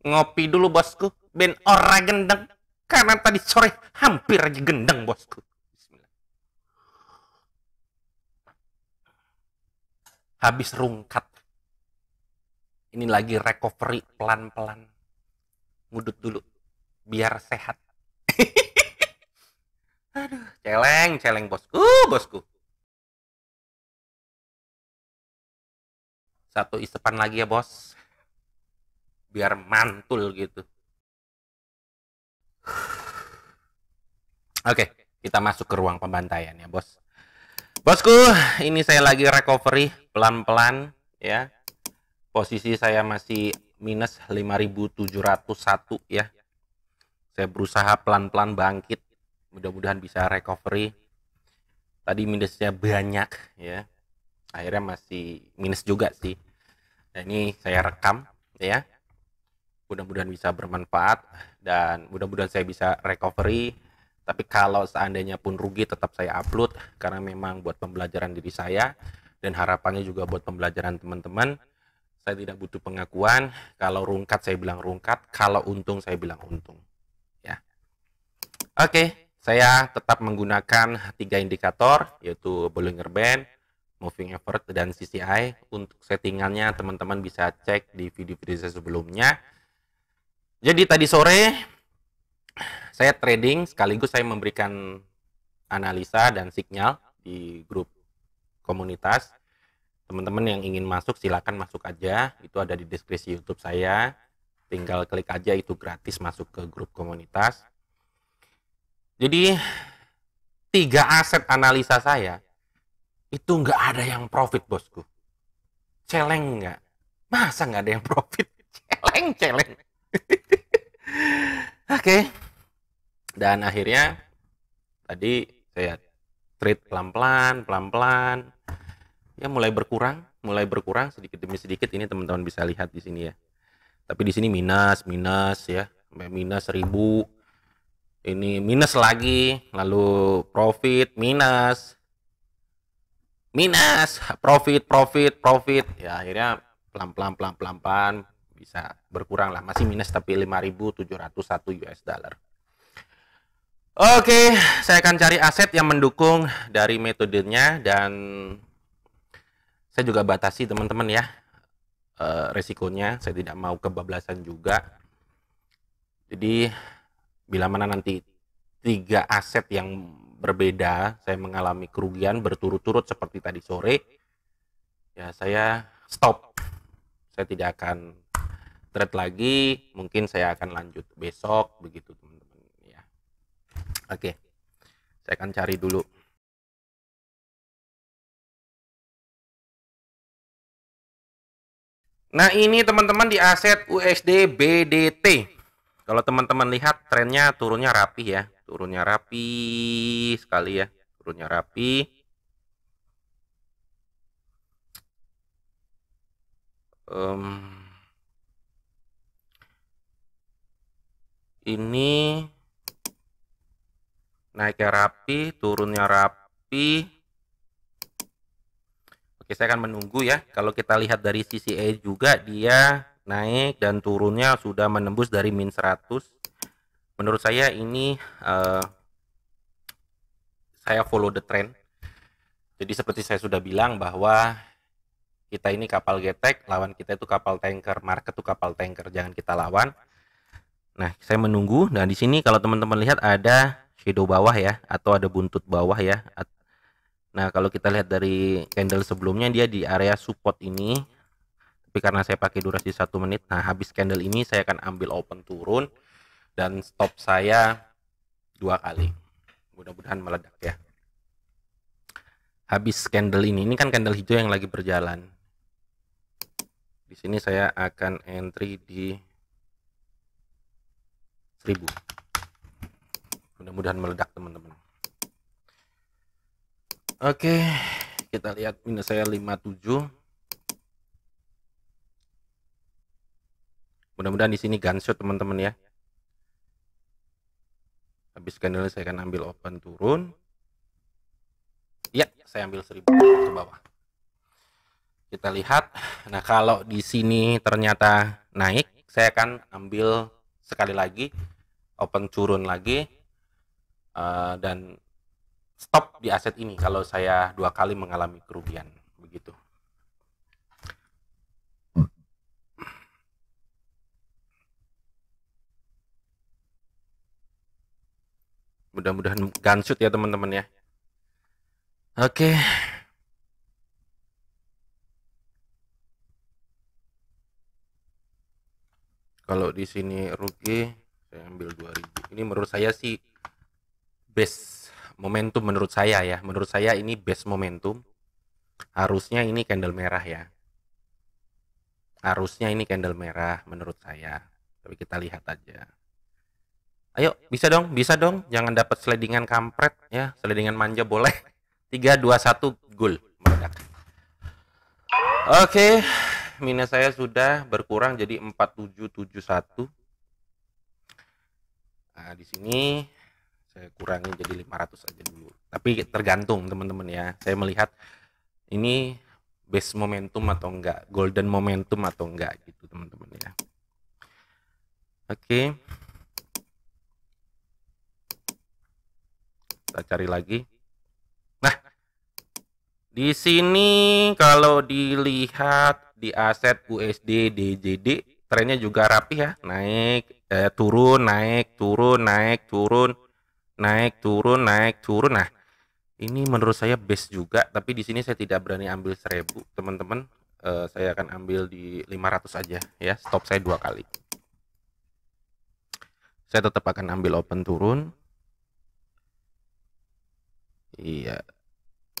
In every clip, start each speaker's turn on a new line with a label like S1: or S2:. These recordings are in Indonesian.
S1: Ngopi dulu bosku, ben ora gendeng. Karena tadi sore hampir aja gendeng bosku. Bismillah. Habis rungkat. Ini lagi recovery pelan-pelan. Ngudut dulu. Biar sehat. Aduh, celeng, celeng bosku, uh, bosku. Satu isepan lagi ya bos biar mantul gitu. Oke, okay, kita masuk ke ruang pembantaian ya, Bos. Bosku, ini saya lagi recovery pelan-pelan ya. Posisi saya masih minus 5701 ya. Saya berusaha pelan-pelan bangkit. Mudah-mudahan bisa recovery. Tadi minusnya banyak ya. Akhirnya masih minus juga sih. Dan nah, ini saya rekam ya mudah-mudahan bisa bermanfaat dan mudah-mudahan saya bisa recovery tapi kalau seandainya pun rugi tetap saya upload karena memang buat pembelajaran diri saya dan harapannya juga buat pembelajaran teman-teman saya tidak butuh pengakuan kalau rungkat saya bilang rungkat kalau untung saya bilang untung ya oke okay, saya tetap menggunakan tiga indikator yaitu Bollinger Band moving effort dan CCI untuk settingannya teman-teman bisa cek di video-video saya sebelumnya jadi tadi sore saya trading sekaligus saya memberikan analisa dan signal di grup komunitas. Teman-teman yang ingin masuk silakan masuk aja, itu ada di deskripsi YouTube saya. Tinggal klik aja itu gratis masuk ke grup komunitas. Jadi tiga aset analisa saya itu nggak ada yang profit bosku. Celeng nggak? Masa nggak ada yang profit? Celeng, celeng Oke. Okay. Dan akhirnya tadi saya treat pelan-pelan, pelan-pelan. Ya mulai berkurang, mulai berkurang sedikit demi sedikit ini teman-teman bisa lihat di sini ya. Tapi di sini minus, minus ya, sampai minus 1000. Ini minus lagi, lalu profit minus minus profit profit profit ya akhirnya pelan pelan pelan pelan bisa berkurang lah masih minus tapi 5.701 US dollar Oke, saya akan cari aset yang mendukung dari metodenya dan saya juga batasi teman-teman ya eh, resikonya. Saya tidak mau kebablasan juga. Jadi bila mana nanti tiga aset yang berbeda saya mengalami kerugian berturut-turut seperti tadi sore, ya saya stop. Saya tidak akan thread lagi mungkin saya akan lanjut besok begitu teman-teman ya oke saya akan cari dulu nah ini teman-teman di aset USD BDT kalau teman-teman lihat trennya turunnya rapi ya turunnya rapi sekali ya turunnya rapi um, ini naiknya rapi, turunnya rapi. Oke, saya akan menunggu ya. Kalau kita lihat dari sisi E juga dia naik dan turunnya sudah menembus dari min 100. Menurut saya ini uh, saya follow the trend. Jadi seperti saya sudah bilang bahwa kita ini kapal getek, lawan kita itu kapal tanker, market itu kapal tanker, jangan kita lawan. Nah, saya menunggu. dan nah, di sini kalau teman-teman lihat ada shadow bawah ya atau ada buntut bawah ya. Nah, kalau kita lihat dari candle sebelumnya dia di area support ini. Tapi karena saya pakai durasi satu menit, nah habis candle ini saya akan ambil open turun dan stop saya dua kali. Mudah-mudahan meledak ya. Habis candle ini, ini kan candle hijau yang lagi berjalan. Di sini saya akan entry di seribu mudah-mudahan meledak teman-teman oke kita lihat minus saya 57 mudah-mudahan di sini gunshot teman-teman ya habis candle saya akan ambil open turun ya saya ambil seribu ke bawah kita lihat nah kalau di sini ternyata naik saya akan ambil sekali lagi open curun lagi uh, dan stop di aset ini kalau saya dua kali mengalami kerugian begitu mudah-mudahan gansut ya teman-teman ya oke okay. kalau di sini rugi saya ambil 2000 ini menurut saya sih best momentum menurut saya ya menurut saya ini best momentum harusnya ini candle merah ya harusnya ini candle merah menurut saya tapi kita lihat aja ayo bisa dong bisa dong jangan dapat sledingan kampret ya Sledingan manja boleh 321 gol meledak oke okay minus saya sudah berkurang jadi 4771 nah di sini saya kurangi jadi 500 aja dulu tapi tergantung teman-teman ya saya melihat ini base momentum atau enggak golden momentum atau enggak gitu teman-teman ya oke kita cari lagi Nah, di sini kalau dilihat di aset USD DJD trennya juga rapi ya naik eh, turun naik turun naik turun naik turun naik turun nah ini menurut saya best juga tapi di sini saya tidak berani ambil 1000 teman-teman eh, saya akan ambil di 500 aja ya stop saya dua kali saya tetap akan ambil open turun iya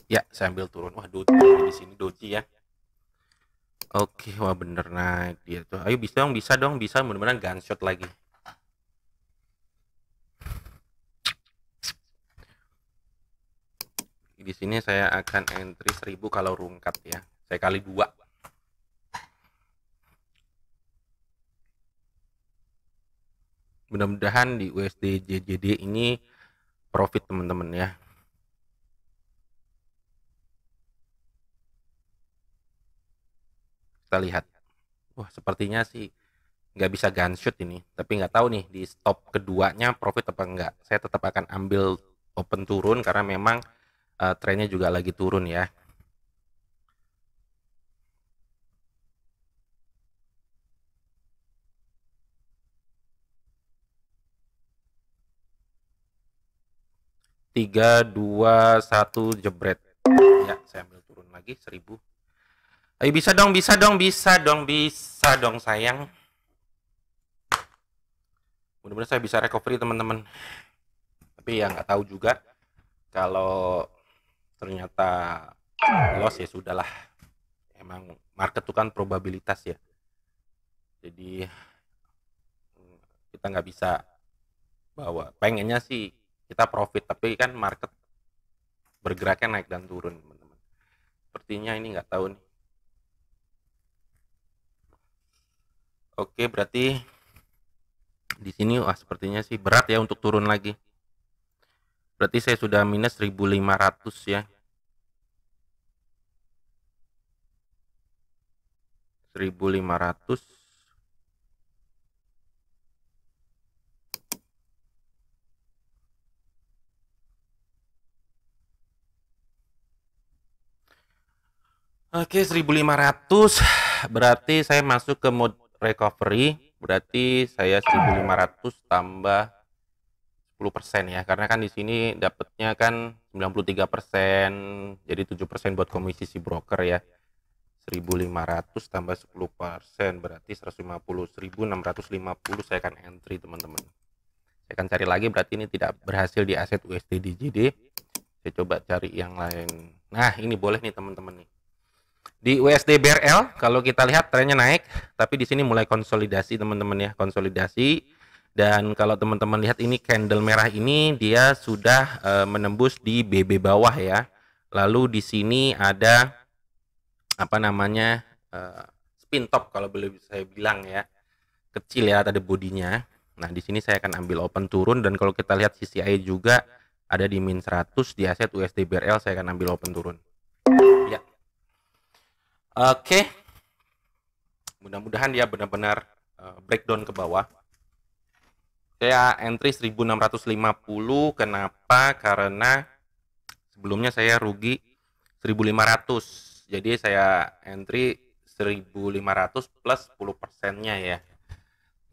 S1: ya saya ambil turun wah doji di sini doji ya Oke, wah bener naik dia tuh. Ayo bisa dong, bisa dong, bisa. Mudah-mudahan gunshot lagi. Di sini saya akan entry 1000 kalau rungkat ya. Saya kali dua. Mudah-mudahan di USD JJD ini profit teman-teman ya. kita lihat wah sepertinya sih nggak bisa gunshot ini tapi nggak tahu nih di stop keduanya profit apa enggak saya tetap akan ambil open turun karena memang uh, trennya juga lagi turun ya tiga dua satu jebret ya saya ambil turun lagi seribu Ayo bisa dong, bisa dong, bisa dong, bisa dong sayang. Mudah-mudahan saya bisa recovery teman-teman. Tapi ya nggak tahu juga kalau ternyata loss ya sudahlah. Emang market tuh kan probabilitas ya. Jadi kita nggak bisa bawa. Pengennya sih kita profit tapi kan market bergeraknya naik dan turun teman-teman. Sepertinya ini nggak tahu nih Oke, berarti di sini wah sepertinya sih berat ya untuk turun lagi. Berarti saya sudah minus 1500 ya. 1500 Oke, 1500 berarti saya masuk ke mode recovery berarti saya 1500 tambah 10% ya karena kan di sini dapatnya kan 93% jadi 7% buat komisi si broker ya 1500 tambah 10% berarti 150 1650 saya akan entry teman-teman saya akan cari lagi berarti ini tidak berhasil di aset USD GD. saya coba cari yang lain nah ini boleh nih teman-teman nih di USD BRL kalau kita lihat trennya naik, tapi di sini mulai konsolidasi teman-teman ya, konsolidasi. Dan kalau teman-teman lihat ini candle merah ini dia sudah uh, menembus di BB bawah ya. Lalu di sini ada apa namanya uh, spin top kalau boleh saya bilang ya. Kecil ya ada bodinya. Nah, di sini saya akan ambil open turun dan kalau kita lihat CCI juga ada di min 100 di aset USD BRL saya akan ambil open turun. Oke. Okay. Mudah-mudahan dia benar-benar uh, eh, breakdown ke bawah. Saya entry 1650 kenapa? Karena sebelumnya saya rugi 1500. Jadi saya entry 1500 plus 10 persennya ya.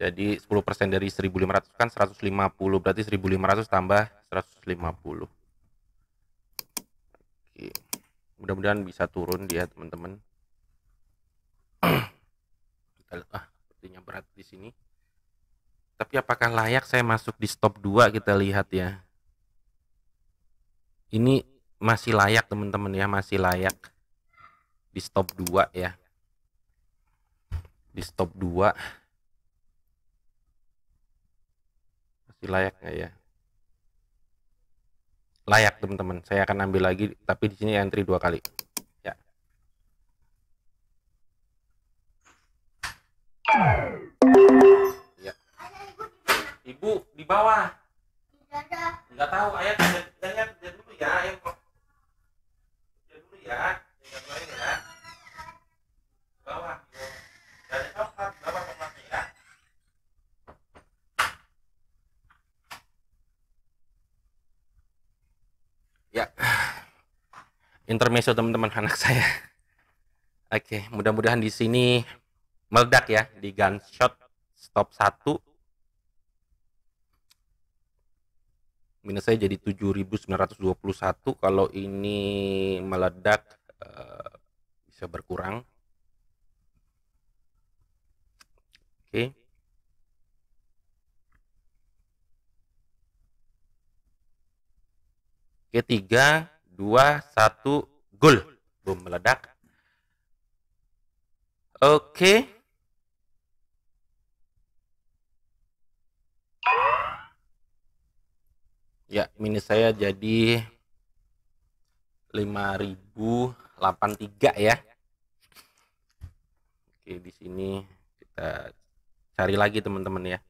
S1: Jadi 10 persen dari 1500 kan 150, berarti 1500 tambah 150. Mudah-mudahan bisa turun dia teman-teman kita lihat ah sepertinya berat di sini tapi apakah layak saya masuk di stop 2 kita lihat ya ini masih layak teman-teman ya masih layak di stop 2 ya di stop 2 masih layak nggak ya layak teman-teman saya akan ambil lagi tapi di sini entry dua kali ya. ibu di bawah Enggak tahu ayah tidak kerja kerja dulu ya ayah Tanya dulu ya kerja dulu ya bawah dari bawah ya ya intermezzo teman-teman anak saya oke mudah-mudahan di sini meledak ya iya. di gunshot stop 1 minus saya jadi 7921 kalau ini meledak eh, bisa berkurang oke Oke, 3, 2, 1, gol. belum meledak. Oke. Okay. Ya, mini saya jadi 5083 ya. Oke, di sini kita cari lagi teman-teman ya.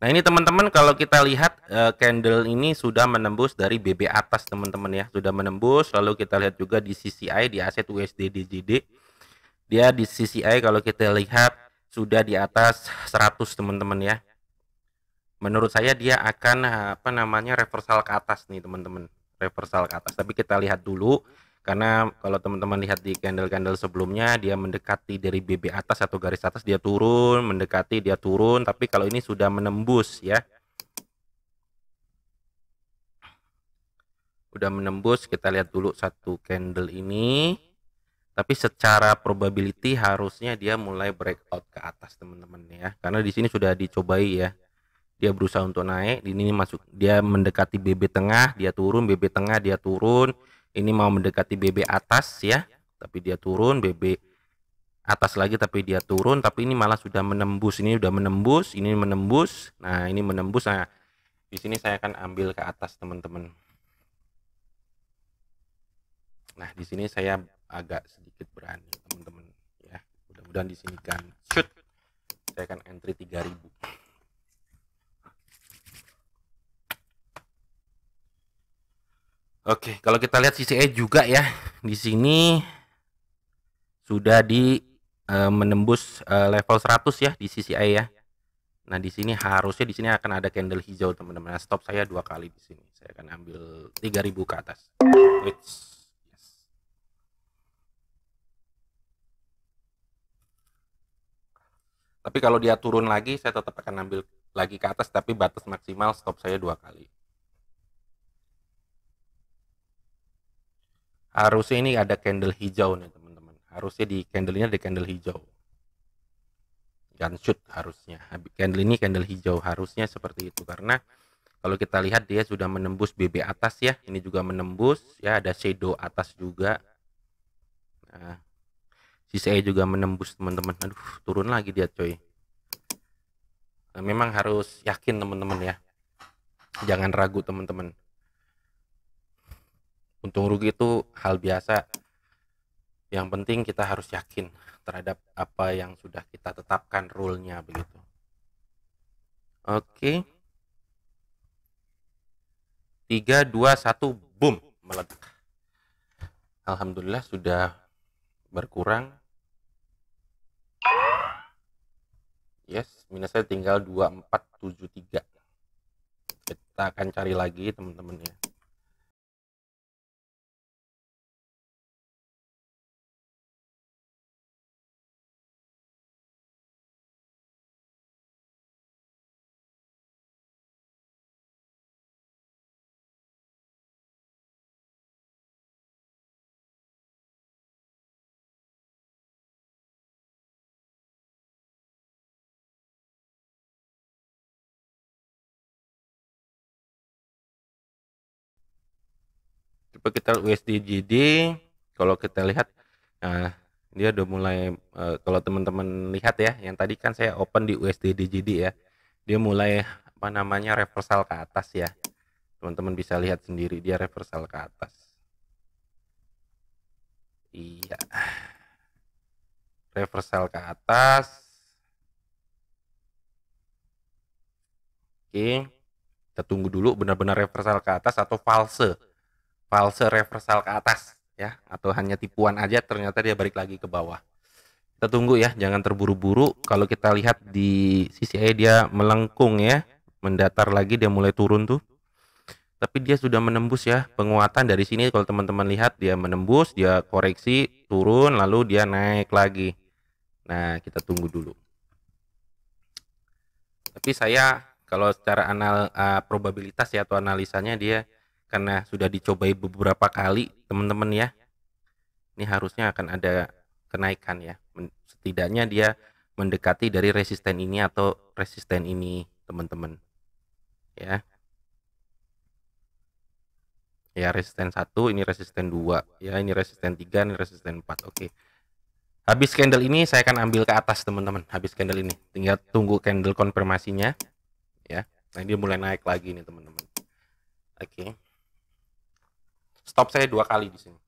S1: Nah, ini teman-teman kalau kita lihat uh, candle ini sudah menembus dari BB atas teman-teman ya, sudah menembus. Lalu kita lihat juga di CCI di aset USD DJD. Dia di CCI kalau kita lihat sudah di atas 100 teman-teman ya menurut saya dia akan eh, apa namanya reversal ke atas nih teman-teman reversal ke atas tapi kita lihat dulu karena kalau teman-teman lihat di candle-candle sebelumnya dia mendekati dari BB atas atau garis atas dia turun mendekati dia turun tapi kalau ini sudah menembus ya udah menembus kita lihat dulu satu candle ini tapi secara probability harusnya dia mulai breakout ke atas teman-teman ya karena di sini sudah dicobai ya dia berusaha untuk naik ini masuk dia mendekati BB tengah dia turun BB tengah dia turun ini mau mendekati BB atas ya tapi dia turun BB atas lagi tapi dia turun tapi ini malah sudah menembus ini sudah menembus ini menembus nah ini menembus nah di sini saya akan ambil ke atas teman-teman nah di sini saya agak sedikit berani teman-teman ya mudah-mudahan di sini kan shoot saya akan entry 3000 Oke, kalau kita lihat CCE juga ya, di sini sudah di e, menembus e, level 100 ya di CCI ya. Nah, di sini harusnya di sini akan ada candle hijau, teman-teman. Nah, stop saya dua kali di sini. Saya akan ambil 3000 ke atas. Which Tapi kalau dia turun lagi, saya tetap akan ambil lagi ke atas, tapi batas maksimal stop saya dua kali. harusnya ini ada candle hijau nih teman-teman harusnya di candle ini ada candle hijau shoot harusnya candle ini candle hijau harusnya seperti itu karena kalau kita lihat dia sudah menembus BB atas ya ini juga menembus ya ada shadow atas juga nah, saya e juga menembus teman-teman aduh turun lagi dia coy nah, memang harus yakin teman-teman ya jangan ragu teman-teman untung rugi itu hal biasa yang penting kita harus yakin terhadap apa yang sudah kita tetapkan rule-nya begitu oke tiga dua satu boom meledak Alhamdulillah sudah berkurang Yes, minusnya tinggal 2473. Kita akan cari lagi teman-teman ya. Coba kita USD GD kalau kita lihat nah dia udah mulai uh, kalau teman-teman lihat ya yang tadi kan saya open di USD GD ya. Dia mulai apa namanya reversal ke atas ya. Teman-teman bisa lihat sendiri dia reversal ke atas. Iya. Reversal ke atas. Oke. Kita tunggu dulu benar-benar reversal ke atas atau false false reversal ke atas ya atau hanya tipuan aja ternyata dia balik lagi ke bawah kita tunggu ya jangan terburu-buru kalau kita lihat di A dia melengkung ya mendatar lagi dia mulai turun tuh tapi dia sudah menembus ya penguatan dari sini kalau teman-teman lihat dia menembus dia koreksi turun lalu dia naik lagi nah kita tunggu dulu tapi saya kalau secara anal uh, probabilitas ya atau analisanya dia karena sudah dicobai beberapa kali teman-teman ya ini harusnya akan ada kenaikan ya setidaknya dia mendekati dari resisten ini atau resisten ini teman-teman ya ya resisten satu ini resisten dua ya ini resisten tiga ini resisten empat oke habis candle ini saya akan ambil ke atas teman-teman habis candle ini tinggal tunggu candle konfirmasinya ya nah ini mulai naik lagi nih teman-teman oke okay stop saya dua kali di sini.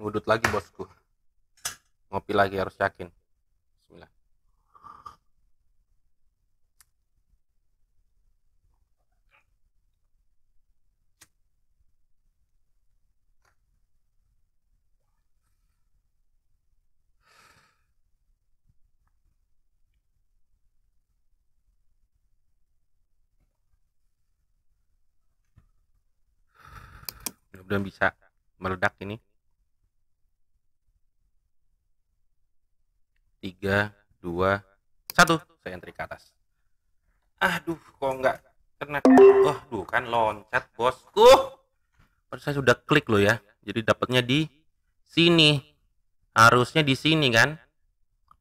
S1: Ngudut lagi bosku. Ngopi lagi harus yakin. belum bisa meledak ini tiga dua satu saya entry ke atas aduh kok nggak kena oh duh kan loncat bosku Oh, saya sudah klik loh ya jadi dapatnya di sini harusnya di sini kan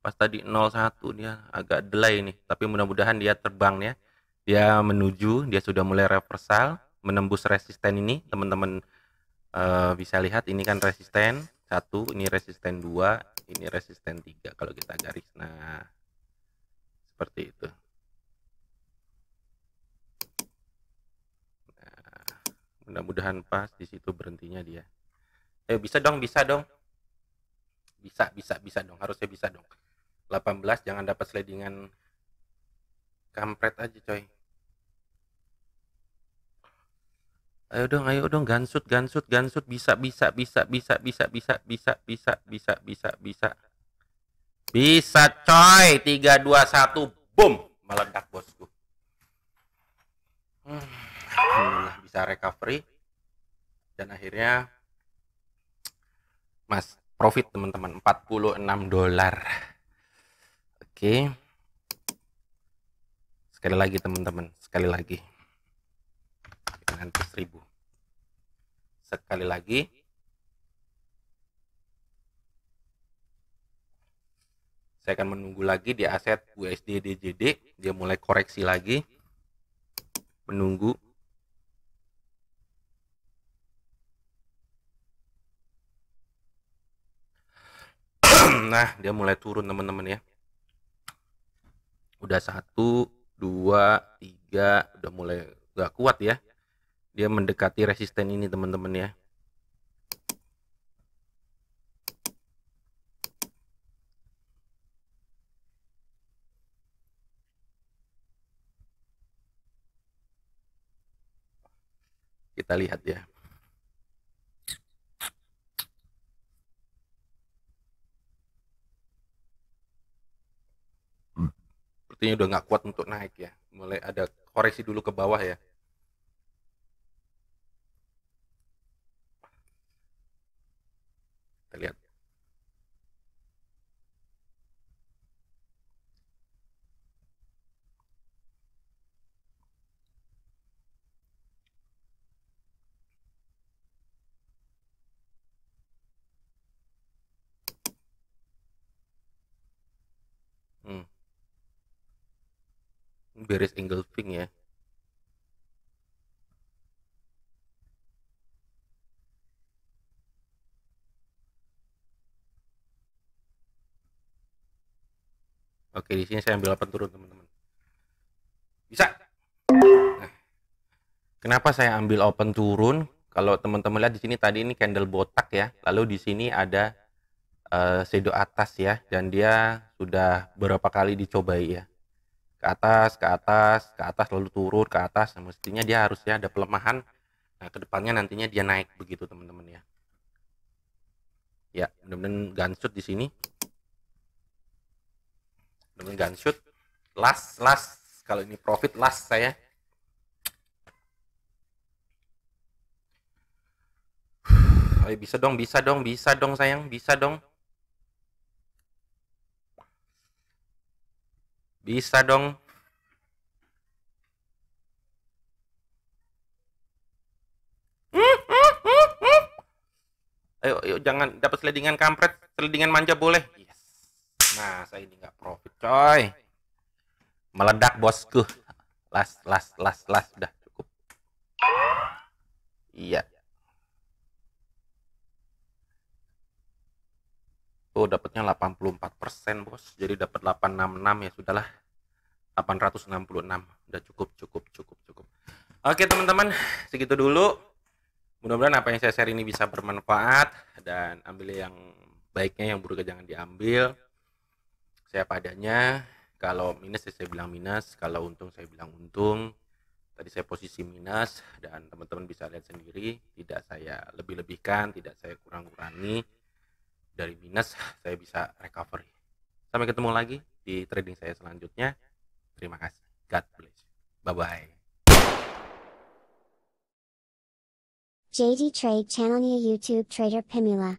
S1: pas tadi 01 dia agak delay nih tapi mudah-mudahan dia terbang ya dia menuju dia sudah mulai reversal menembus resisten ini teman-teman uh, bisa lihat ini kan resisten satu ini resisten dua ini resisten tiga kalau kita garis nah seperti itu nah, mudah-mudahan pas di situ berhentinya dia eh bisa dong bisa dong bisa bisa bisa dong harusnya bisa dong 18 jangan dapat slidingan kampret aja coy ayo dong ayo dong gansut gansut gansut bisa bisa bisa bisa bisa bisa bisa bisa bisa bisa bisa bisa coy tiga dua satu boom meledak bosku hmm, alhamdulillah bisa recovery dan akhirnya mas profit teman-teman 46 dolar oke okay. sekali lagi teman-teman sekali lagi dengan seribu sekali lagi saya akan menunggu lagi di aset USD DJD dia mulai koreksi lagi menunggu nah dia mulai turun teman-teman ya udah satu dua tiga udah mulai gak kuat ya dia mendekati resisten ini teman-teman ya kita lihat ya sepertinya udah nggak kuat untuk naik ya mulai ada koreksi dulu ke bawah ya sekalian. Hmm. Beres single pink ya. Oke, di sini saya ambil 8 turun, teman-teman. Bisa. Nah, kenapa saya ambil open turun? Kalau teman-teman lihat di sini tadi ini candle botak ya. Lalu di sini ada uh, shadow atas ya dan dia sudah berapa kali dicobai ya. Ke atas, ke atas, ke atas lalu turun ke atas. Nah, mestinya dia harusnya ada pelemahan. Nah, kedepannya nantinya dia naik begitu, teman-teman ya. Ya, benar-benar gansut di sini temen gunshot last last kalau ini profit last saya Ayo bisa dong, bisa dong, bisa dong sayang, bisa dong. Bisa dong. Ayo, ayo jangan dapat seledingan kampret, seledingan manja boleh nah saya ini nggak profit coy meledak bosku las las las las udah cukup iya tuh dapatnya 84% bos jadi dapat 866 ya sudahlah 866 udah cukup cukup cukup cukup oke teman-teman segitu dulu mudah-mudahan apa yang saya share ini bisa bermanfaat dan ambil yang baiknya yang buruknya jangan diambil saya padanya kalau minus saya bilang minus kalau untung saya bilang untung tadi saya posisi minus dan teman-teman bisa lihat sendiri tidak saya lebih-lebihkan tidak saya kurang-kurangi dari minus saya bisa recovery sampai ketemu lagi di trading saya selanjutnya terima kasih God bless bye bye JD Trade channelnya YouTube Trader Pimula